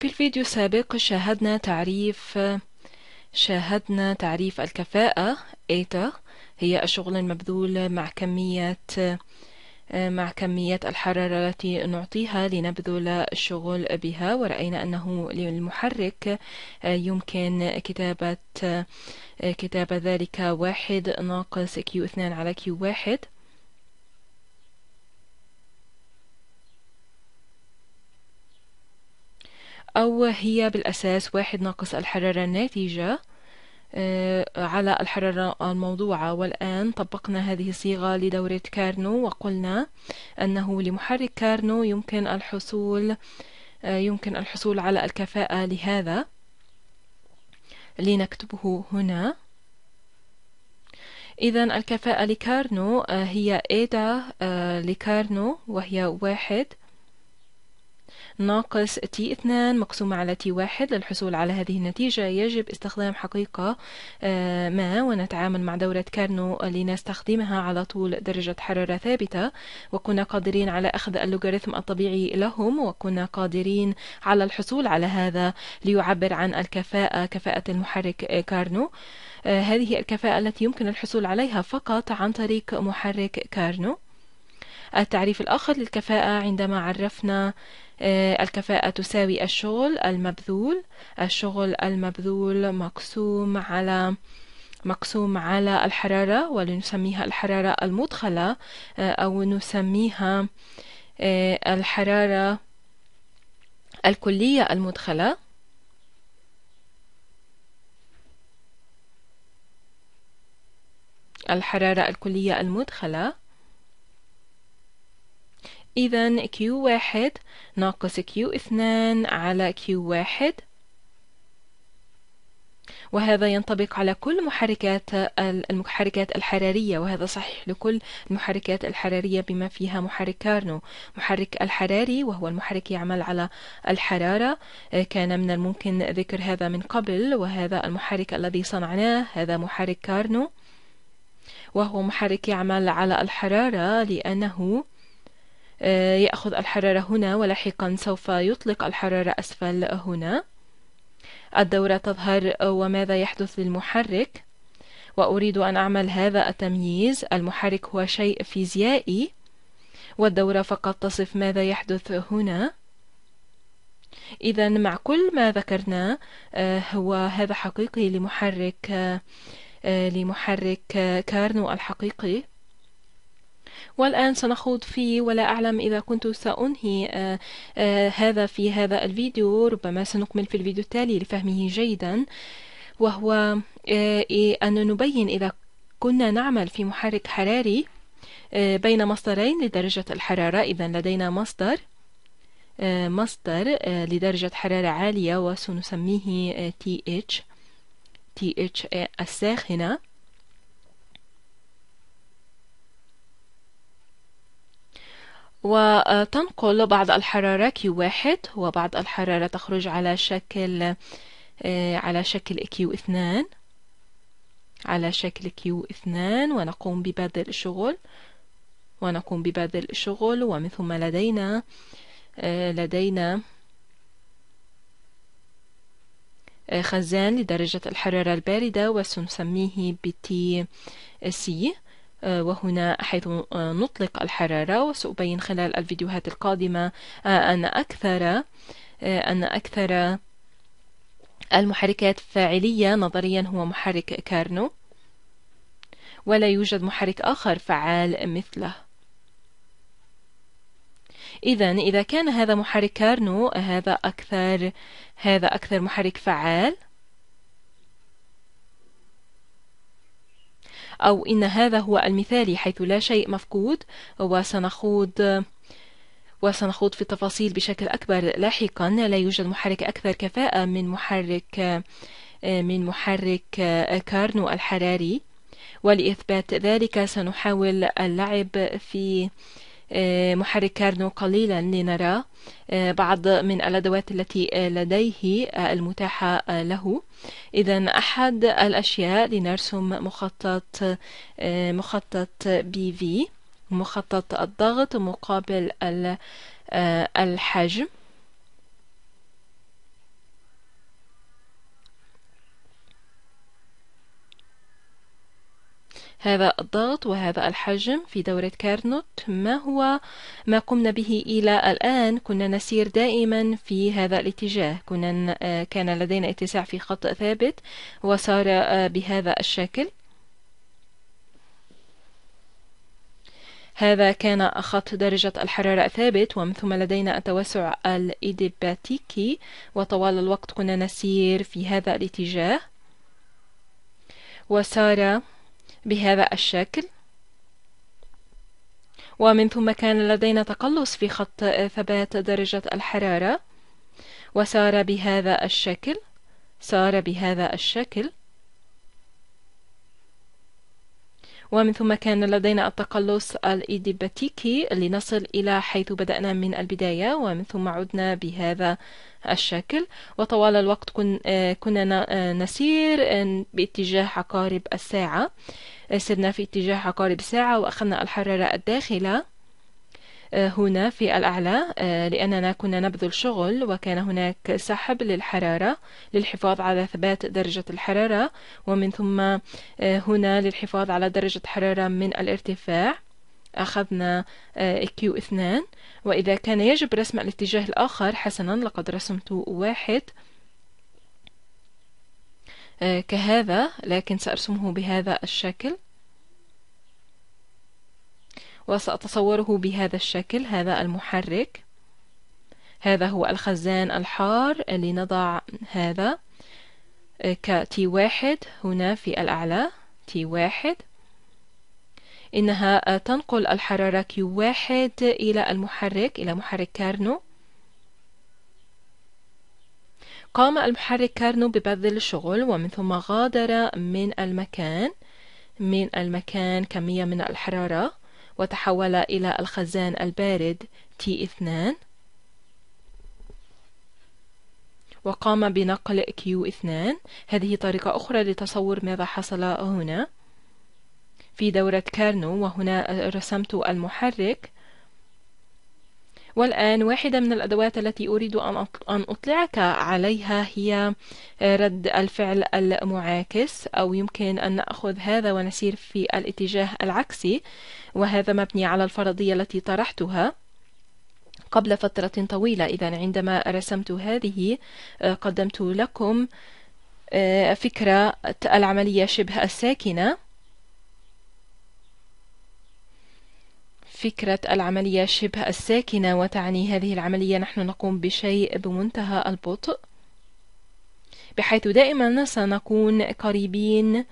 في الفيديو السابق شاهدنا تعريف شاهدنا تعريف الكفاءة إيتا هي الشغل المبذول مع كمية مع كمية الحرارة التي نعطيها لنبذل الشغل بها ورأينا أنه للمحرك يمكن كتابة كتابة ذلك واحد ناقص كيو اثنان علي كيو واحد أو هي بالأساس واحد ناقص الحرارة الناتجة آه، على الحرارة الموضوعة والآن طبقنا هذه الصيغة لدورة كارنو وقلنا أنه لمحرك كارنو يمكن الحصول آه، يمكن الحصول على الكفاءة لهذا لنكتبه هنا إذا الكفاءة لكارنو آه، هي إيدا لكارنو وهي واحد ناقص تي اثنان مقسومة على تي واحد للحصول على هذه النتيجة يجب استخدام حقيقة آه، ما ونتعامل مع دورة كارنو لنستخدمها على طول درجة حرارة ثابتة وكنا قادرين على أخذ اللوغاريتم الطبيعي لهم وكنا قادرين على الحصول على هذا ليعبر عن الكفاءة كفاءة المحرك آه، كارنو آه، هذه الكفاءة التي يمكن الحصول عليها فقط عن طريق محرك كارنو التعريف الآخر للكفاءة عندما عرفنا آه، الكفاءة تساوي الشغل المبذول الشغل المبذول مقسوم على مقسوم على الحرارة ولنسميها الحرارة المدخلة آه، أو نسميها آه، الحرارة الكلية المدخلة الحرارة الكلية المدخلة إذا Q واحد ناقص Q اثنان على Q واحد وهذا ينطبق على كل محركات المحركات الحرارية وهذا صحيح لكل المحركات الحرارية بما فيها محرك كارنو محرك الحراري وهو المحرك يعمل على الحرارة آه، كان من الممكن ذكر هذا من قبل وهذا المحرك الذي صنعناه هذا محرك كارنو وهو محرك يعمل على الحرارة لأنه آه، يأخذ الحرارة هنا ولاحقا سوف يطلق الحرارة أسفل هنا الدورة تظهر وماذا يحدث للمحرك وأريد أن أعمل هذا التمييز المحرك هو شيء فيزيائي والدورة فقط تصف ماذا يحدث هنا إذا مع كل ما ذكرناه آه، هو هذا حقيقي لمحرك آه، لمحرك كارنو الحقيقي والآن سنخوض فيه ولا أعلم إذا كنت سأنهي آه، آه، هذا في هذا الفيديو ربما سنكمل في الفيديو التالي لفهمه جيدا وهو آه، إيه، أن نبين إذا كنا نعمل في محرك حراري بين مصدرين لدرجة الحرارة إذا لدينا مصدر مصدر لدرجة حرارة عالية وسنسميه TH TH الساخنة وتنقل بعض الحرارة Q1 وبعض الحرارة تخرج على شكل آه، على شكل Q2 على شكل Q2 ونقوم ببذل الشغل ونقوم ببذل الشغل ومن ثم لدينا آه، لدينا آه، خزان لدرجة الحرارة الباردة وسنسميه بتي سي آه، وهنا حيث آه، نطلق الحرارة وسأبين خلال الفيديوهات القادمة آه، أن أكثر أن أكثر المحركات فاعلية نظريا هو محرك كارنو ولا يوجد محرك آخر فعال مثله إذا إذا كان هذا محرك كارنو هذا أكثر هذا أكثر محرك فعال أو إن هذا هو المثال حيث لا شيء مفقود وسنخوض وسنخوض في التفاصيل بشكل أكبر لاحقا لا يوجد محرك أكثر كفاءة من محرك من محرك كارنو الحراري ولإثبات ذلك سنحاول اللعب في آه، محرك كارنو قليلا لنرى آه، بعض من الأدوات التي لديه آه، المتاحة له إذا أحد الأشياء لنرسم مخطط مخطط بي في مخطط الضغط مقابل الحجم هذا الضغط وهذا الحجم في دورة كارنوت ما هو ما قمنا به إلى الآن كنا نسير دائما في هذا الاتجاه كنا آه، كان لدينا اتساع في خط ثابت وصار آه، بهذا الشكل هذا كان خط درجة الحرارة ثابت ومن ثم لدينا التوسع الإدباتيكي وطوال الوقت كنا نسير في هذا الاتجاه وصار بهذا الشكل ومن ثم كان لدينا تقلص في خط ثبات درجة الحرارة وصار بهذا الشكل صار بهذا الشكل ومن ثم كان لدينا التقلص الإيديباتيكي لنصل إلى حيث بدأنا من البداية ومن ثم عدنا بهذا الشكل وطوال الوقت آه، كنا آه، نسير آه، باتجاه عقارب الساعة سرنا في اتجاه عقارب الساعة وأخذنا الحرارة الداخلة آه، هنا في الأعلى آه، لأننا كنا نبذل شغل وكان هناك سحب للحرارة للحفاظ على ثبات درجة الحرارة ومن ثم آه، هنا للحفاظ على درجة حرارة من الارتفاع أخذنا Q2 وإذا كان يجب رسم الاتجاه الآخر حسنا لقد رسمت واحد كهذا لكن سأرسمه بهذا الشكل وسأتصوره بهذا الشكل هذا المحرك هذا هو الخزان الحار لنضع هذا آه، ك t واحد هنا في الأعلى تي واحد إنها آه، تنقل الحرارة q واحد إلى المحرك إلى محرك كارنو قام المحرك كارنو ببذل الشغل ومن ثم غادر من المكان من المكان كمية من الحرارة وتحول إلى الخزان البارد T2 وقام بنقل Q2 هذه طريقة أخرى لتصور ماذا حصل هنا في دورة كارنو وهنا رسمت المحرك والآن واحدة من الأدوات التي أريد أن أطلعك عليها هي آه، رد الفعل المعاكس أو يمكن أن نأخذ هذا ونسير في الاتجاه العكسي وهذا مبني على الفرضية التي طرحتها قبل فترة طويلة إذا عندما رسمت هذه آه، قدمت لكم آه، فكرة العملية شبه الساكنة فكرة العملية شبه الساكنة وتعني هذه العملية نحن نقوم بشيء بمنتهى البطء بحيث دائما سنكون قريبين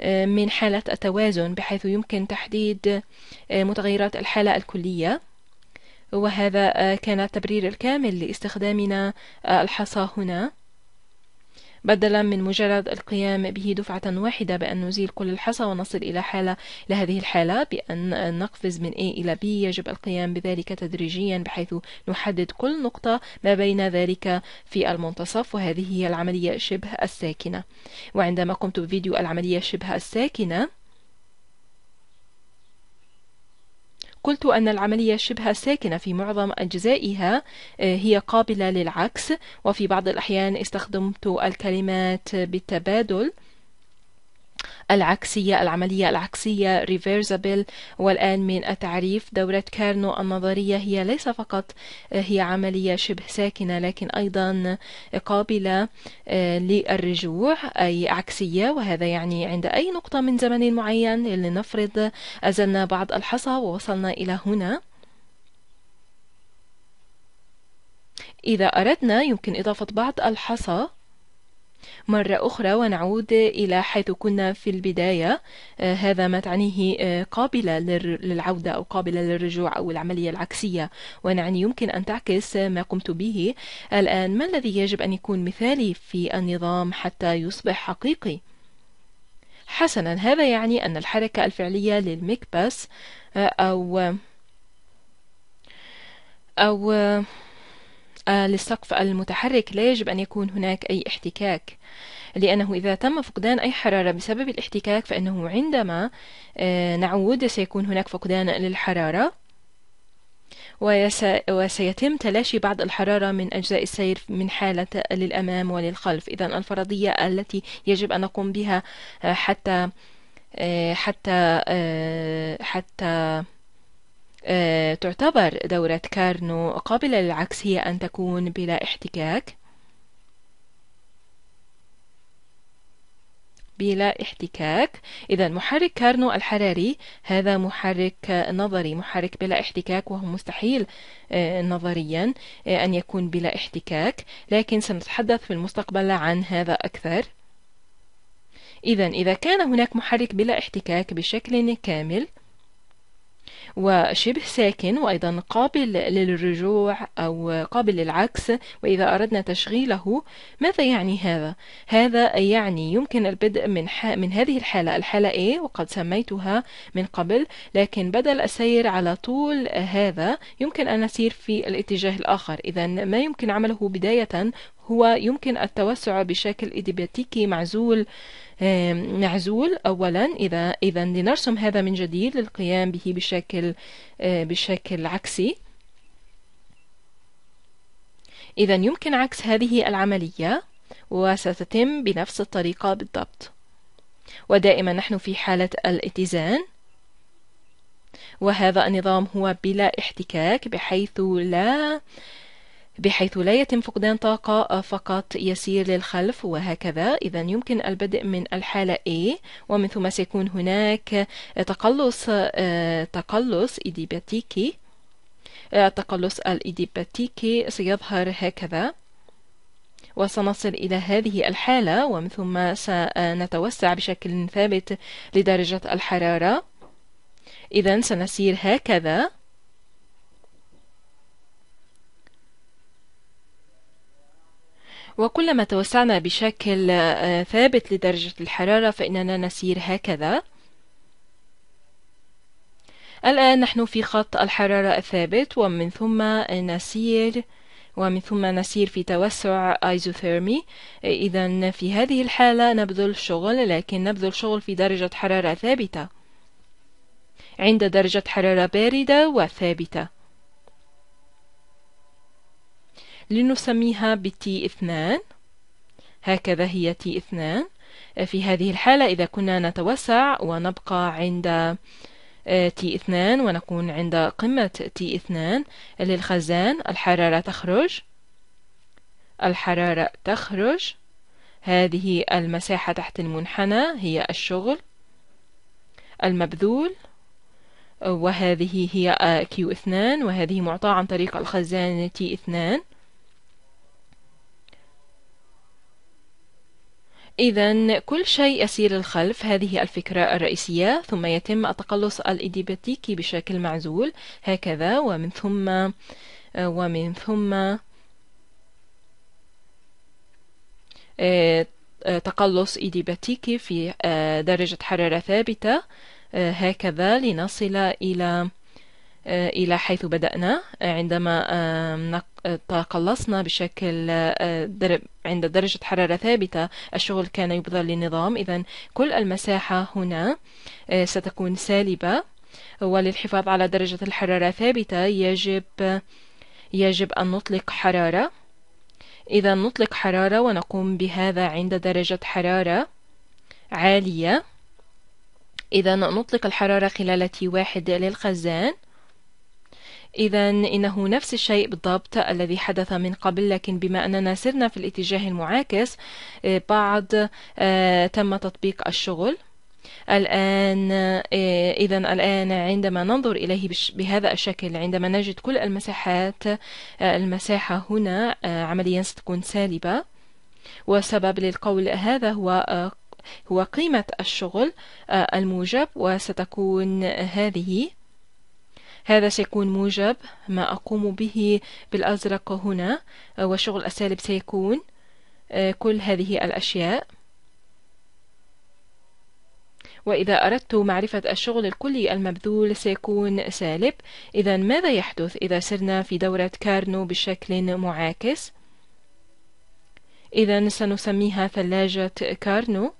آه، من حالة التوازن بحيث يمكن تحديد آه، متغيرات الحالة الكلية وهذا آه، كان التبرير الكامل لاستخدامنا الحصى هنا بدلا من مجرد القيام به دفعة واحدة بأن نزيل كل الحصى ونصل إلى حالة لهذه الحالة بأن نقفز من A إلى B يجب القيام بذلك تدريجيا بحيث نحدد كل نقطة ما بين ذلك في المنتصف وهذه هي العملية شبه الساكنة وعندما قمت بفيديو العملية شبه الساكنة قلت أن العملية شبه ساكنة في معظم أجزائها آه، هي قابلة للعكس وفي بعض الأحيان استخدمت الكلمات بالتبادل العكسية العملية العكسية reversible والآن من التعريف دورة كارنو النظرية هي ليس فقط آه، هي عملية شبه ساكنة لكن أيضا آه، قابلة آه، للرجوع أي عكسية وهذا يعني عند أي نقطة من زمن معين لنفرض أزلنا بعض الحصى ووصلنا إلى هنا إذا أردنا يمكن إضافة بعض الحصى مرة أخرى ونعود إلى حيث كنا في البداية آه، هذا ما تعنيه آه، قابلة للعودة أو قابلة للرجوع أو العملية العكسية ونعني يمكن أن تعكس ما قمت به الآن ما الذي يجب أن يكون مثالي في النظام حتى يصبح حقيقي؟ حسنا هذا يعني أن الحركة الفعلية للمكبس آه، أو أو آه، للسقف المتحرك لا يجب أن يكون هناك أي احتكاك لأنه إذا تم فقدان أي حرارة بسبب الاحتكاك فإنه عندما آه، نعود سيكون هناك فقدان للحرارة وسيتم تلاشي بعض الحرارة من أجزاء السير من حالة للأمام وللخلف إذا الفرضية التي يجب أن نقوم بها آه، حتى حتى حتى آه، تعتبر دورة كارنو قابلة للعكس هي أن تكون بلا احتكاك بلا احتكاك إذا محرك كارنو الحراري هذا محرك نظري محرك بلا احتكاك وهو مستحيل آه، نظريا آه، أن يكون بلا احتكاك لكن سنتحدث في المستقبل عن هذا أكثر إذا إذا كان هناك محرك بلا احتكاك بشكل كامل وشبه ساكن وأيضا قابل للرجوع أو قابل للعكس وإذا أردنا تشغيله ماذا يعني هذا؟ هذا يعني يمكن البدء من, من هذه الحالة الحالة A وقد سميتها من قبل لكن بدل السير على طول هذا يمكن أن نسير في الاتجاه الآخر إذا ما يمكن عمله بداية هو يمكن التوسع بشكل إديباتيكي معزول معزول أولا إذا إذا لنرسم هذا من جديد للقيام به بشكل آه، بشكل عكسي إذا يمكن عكس هذه العملية وستتم بنفس الطريقة بالضبط ودائما نحن في حالة الاتزان وهذا النظام هو بلا احتكاك بحيث لا بحيث لا يتم فقدان طاقة فقط يسير للخلف وهكذا إذا يمكن البدء من الحالة A ومن ثم سيكون هناك تقلص آه، تقلص إديباتيكي التقلص آه، الإديباتيكي سيظهر هكذا وسنصل إلى هذه الحالة ومن ثم سنتوسع بشكل ثابت لدرجة الحرارة إذا سنسير هكذا وكلما توسعنا بشكل آه، آه، ثابت لدرجة الحرارة فإننا نسير هكذا الآن نحن في خط الحرارة الثابت ومن ثم نسير ومن ثم نسير في توسع ايزوثيرمي إذا في هذه الحالة نبذل شغل لكن نبذل شغل في درجة حرارة ثابتة عند درجة حرارة باردة وثابتة لنسميها بتي اثنان هكذا هي تي اثنان آه، في هذه الحالة إذا كنا نتوسع ونبقى عند آه، تي اثنان ونكون عند قمة تي اثنان للخزان الحرارة تخرج الحرارة تخرج هذه المساحة تحت المنحنى هي الشغل المبذول وهذه هي Q2 آه، وهذه معطاة عن طريق الخزان T2 إذا كل شيء يسير الخلف هذه الفكرة الرئيسية ثم يتم التقلص الإديباتيكي بشكل معزول هكذا ومن ثم آه، ومن ثم آه، تقلص إديباتيكي في آه، درجة حرارة ثابتة هكذا لنصل إلى آه، إلى حيث بدأنا آه، عندما آه، تقلصنا بشكل عند درجة حرارة ثابتة الشغل كان يبذل للنظام إذا كل المساحة هنا ستكون سالبة وللحفاظ على درجة الحرارة ثابتة يجب يجب أن نطلق حرارة إذا نطلق حرارة ونقوم بهذا عند درجة حرارة عالية إذا نطلق الحرارة خلال تي واحد للخزان إذا إنه نفس الشيء بالضبط الذي حدث من قبل لكن بما أننا سرنا في الاتجاه المعاكس آه، بعد آه، تم تطبيق الشغل الآن آه، إذا الآن عندما ننظر إليه بهذا الشكل عندما نجد كل المساحات المساحة هنا عمليا ستكون سالبة وسبب للقول هذا هو هو قيمة الشغل الموجب وستكون هذه هذا سيكون موجب ما أقوم به بالأزرق هنا آه، وشغل السالب سيكون آه، كل هذه الأشياء وإذا أردت معرفة الشغل الكلي المبذول سيكون سالب إذا ماذا يحدث إذا سرنا في دورة كارنو بشكل معاكس؟ إذا سنسميها ثلاجة كارنو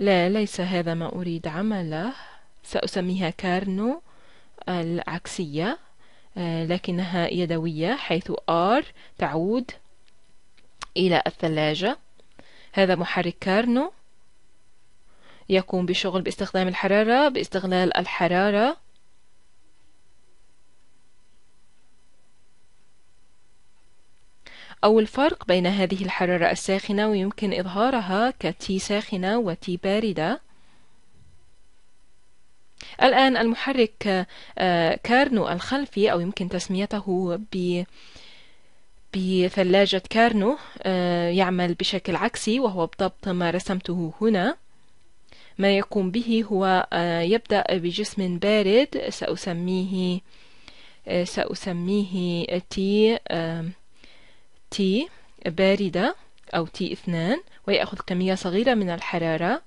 لا ليس هذا ما أريد عمله سأسميها كارنو العكسية آه، لكنها يدوية حيث R تعود إلى الثلاجة هذا محرك كارنو يقوم بشغل باستخدام الحرارة باستغلال الحرارة أو الفرق بين هذه الحرارة الساخنة ويمكن إظهارها كتي ساخنة وتي باردة الآن المحرك آه، كارنو الخلفي أو يمكن تسميته ب بثلاجة كارنو آه، يعمل بشكل عكسي وهو بالضبط ما رسمته هنا ما يقوم به هو آه، يبدأ بجسم بارد سأسميه سأسميه تي تي باردة أو تي اثنان ويأخذ كمية صغيرة من الحرارة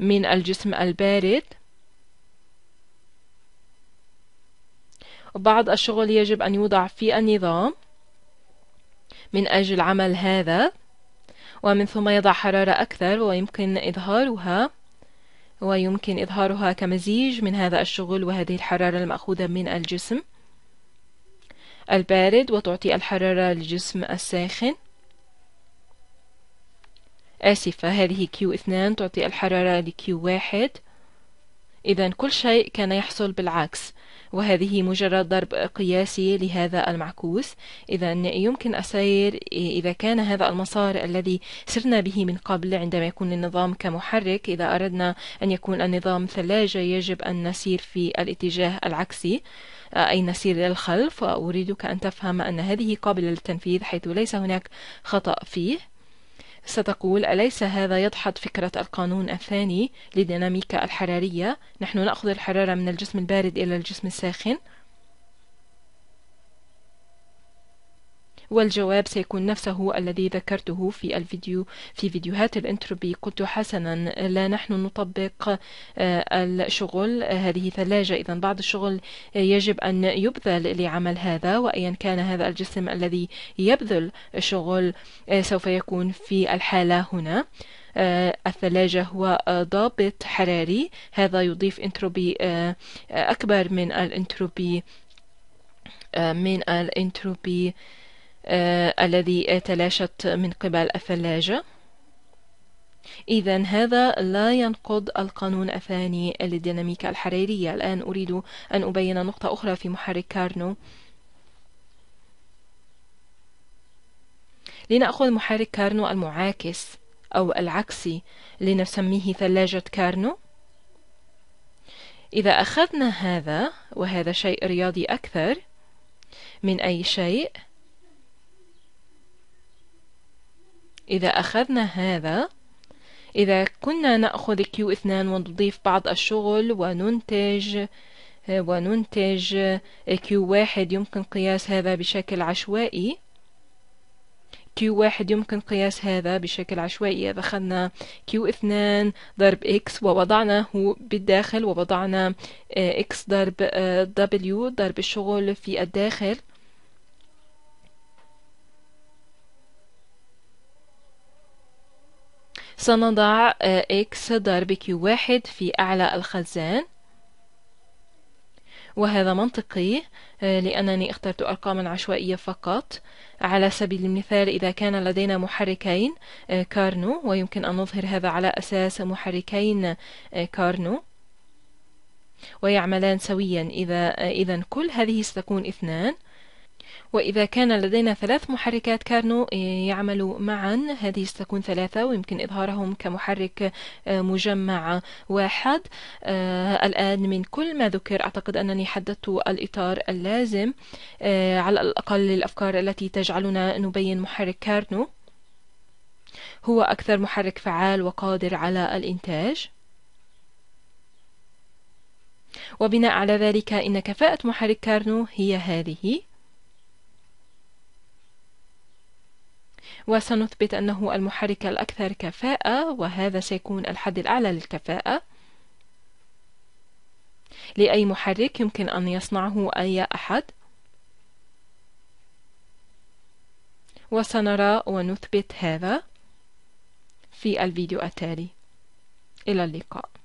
من الجسم البارد وبعض الشغل يجب أن يوضع في النظام من أجل عمل هذا ومن ثم يضع حرارة أكثر ويمكن إظهارها ويمكن إظهارها كمزيج من هذا الشغل وهذه الحرارة المأخوذة من الجسم البارد وتعطي الحرارة للجسم الساخن آسفة هذه Q2 تعطي الحرارة لQ1 إذا كل شيء كان يحصل بالعكس وهذه مجرد ضرب قياسي لهذا المعكوس إذا يمكن السير إذا كان هذا المسار الذي سرنا به من قبل عندما يكون النظام كمحرك إذا أردنا أن يكون النظام ثلاجة يجب أن نسير في الاتجاه العكسي أي نسير للخلف وأريدك أن تفهم أن هذه قابلة للتنفيذ حيث ليس هناك خطأ فيه ستقول أليس هذا يدحض فكرة القانون الثاني لديناميكا الحرارية نحن نأخذ الحرارة من الجسم البارد إلى الجسم الساخن والجواب سيكون نفسه الذي ذكرته في الفيديو في فيديوهات الانتروبي قلت حسنا لا نحن نطبق آه، الشغل هذه ثلاجة إذا بعض الشغل آه، يجب أن يبذل لعمل هذا وأيا كان هذا الجسم الذي يبذل شغل آه، سوف يكون في الحالة هنا الثلاجة هو ضابط حراري هذا يضيف انتروبي أكبر من الانتروبي من الانتروبي آه، الذي تلاشت من قبل الثلاجة إذا هذا لا ينقض القانون الثاني للديناميكا الحرارية الآن أريد أن أبين نقطة أخرى في محرك كارنو لنأخذ محرك كارنو المعاكس أو العكسي لنسميه ثلاجة كارنو إذا أخذنا هذا وهذا شيء رياضي أكثر من أي شيء إذا أخذنا هذا إذا كنا نأخذ Q2 ونضيف بعض الشغل وننتج آه، وننتج Q1 آه، يمكن قياس هذا بشكل عشوائي Q1 يمكن قياس هذا بشكل عشوائي إذا أخذنا Q2 ضرب X ووضعناه بالداخل ووضعنا X آه، ضرب W ضرب الشغل في الداخل سنضع آه، x ضرب Q واحد في أعلى الخزان وهذا منطقي آه، لأنني اخترت أرقاما عشوائية فقط على سبيل المثال إذا كان لدينا محركين آه، كارنو ويمكن أن نظهر هذا على أساس محركين كارنو ويعملان سويا إذا إذا كل هذه ستكون اثنان وإذا كان لدينا ثلاث محركات كارنو إيه، يعمل معا هذه ستكون ثلاثة ويمكن إظهارهم كمحرك آه، مجمع واحد آه، الآن من كل ما ذكر أعتقد أنني حددت الإطار اللازم آه، على الأقل للأفكار التي تجعلنا نبين محرك كارنو هو أكثر محرك فعال وقادر على الإنتاج وبناء على ذلك إن كفاءة محرك كارنو هي هذه وسنثبت أنه المحرك الأكثر كفاءة وهذا سيكون الحد الأعلى للكفاءة لأي محرك يمكن أن يصنعه أي أحد وسنرى ونثبت هذا في الفيديو التالي إلى اللقاء